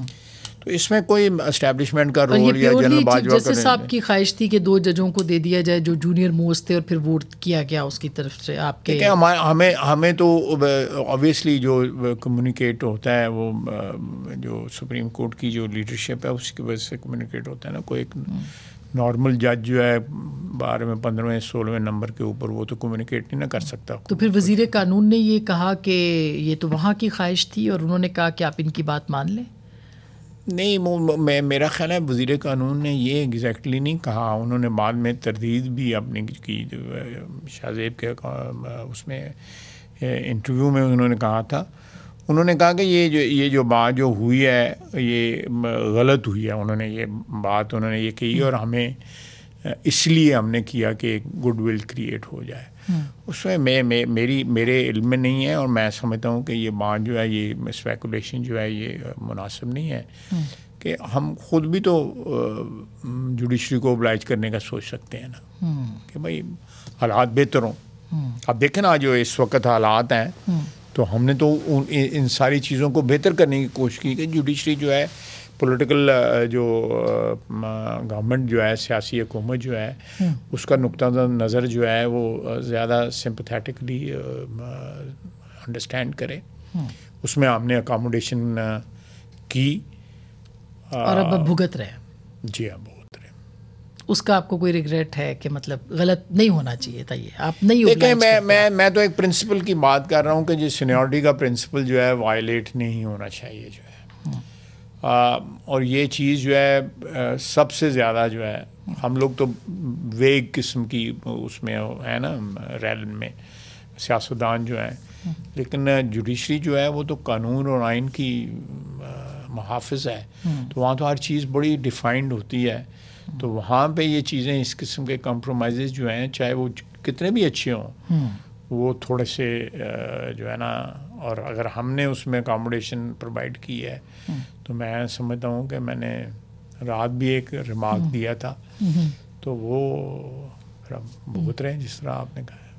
तो इसमें कोई एस्टेब्लिशमेंट का रोल या जनरल बाजवा जस्टिस साहब की ख्वाहिश थी कि दो जजों को दे दिया जाए जो जूनियर मोस्ट थे और फिर वोट किया गया उसकी तरफ से आपके हमारे हमें हमें तो ऑब्वियसली जो कम्युनिकेट होता है वो जो सुप्रीम कोर्ट की जो लीडरशिप है उसकी वजह से कम्युनिकेट होता है ना कोई एक नॉर्मल जज जो है बारह में पंद्रहवें सोलहवें नंबर के ऊपर वो तो कम्युनिकेट नहीं ना कर सकता तो फिर वजीर कानून ने ये कहा कि ये तो वहाँ की ख्वाहिश थी और उन्होंने कहा कि आप इनकी बात मान लें नहीं मैं मेरा ख्याल है वज़ी कानून ने ये एग्जैक्टली नहीं कहा उन्होंने बाद में तरदीद भी अपनी की शाहजेब के उसमें इंटरव्यू में उन्होंने कहा था उन्होंने कहा कि ये जो ये जो बात जो हुई है ये गलत हुई है उन्होंने ये बात उन्होंने ये कही और हमें इसलिए हमने किया कि एक गुडविल क्रिएट हो जाए हम्म। उसमें मैं मे, मेरी मेरे इल्म में नहीं है और मैं समझता हूँ कि ये बात जो है ये स्पेकुलेशन जो है ये मुनासिब नहीं है हम्म। कि हम खुद भी तो जुडिशरी को ओबलाइज करने का सोच सकते हैं ना हम्म। कि भाई हालात बेहतर हों आप देखें ना जो इस वक्त हालात हैं तो हमने तो उन इन सारी चीज़ों को बेहतर करने की कोशिश की कि जुडिशरी जो है पॉलिटिकल uh, जो गवर्नमेंट uh, जो है सियासी हुकूमत जो है हम्म। उसका नुकता नज़र जो है वो ज़्यादा सिंपथेटिकली अंडरस्टैंड करे हम्म। उसमें हमने अकामोडेशन uh, की और अब भुगत रहे जी हाँ भुगत रहे उसका आपको कोई रिग्रेट है कि मतलब गलत नहीं होना चाहिए था ये आप नहीं देखिए मैं मैं मैं तो एक प्रिंसिपल की बात कर रहा हूँ कि जो सीनियोरिटी का प्रिंसिपल जो है वायलेट नहीं होना चाहिए जो है आ, और ये चीज़ जो है सबसे ज़्यादा जो है हम लोग तो वेग किस्म की उसमें है ना रैल में सियासतदान जो हैं लेकिन जुडिशरी जो है वो तो कानून और आइन की महाफ़ है हम्म। तो वहाँ तो हर चीज़ बड़ी डिफाइंड होती है तो वहाँ पे ये चीज़ें इस किस्म के कम्प्रोमाइज़ जो हैं चाहे वो कितने भी अच्छे हों हम्म। वो थोड़े से जो है ना और अगर हमने उसमें अकोमोडेशन प्रोवाइड की है हम्म। तो मैं समझता हूँ कि मैंने रात भी एक रिमार्क हम्म। दिया था हम्म। तो वो भुगत रहे जिस तरह आपने कहा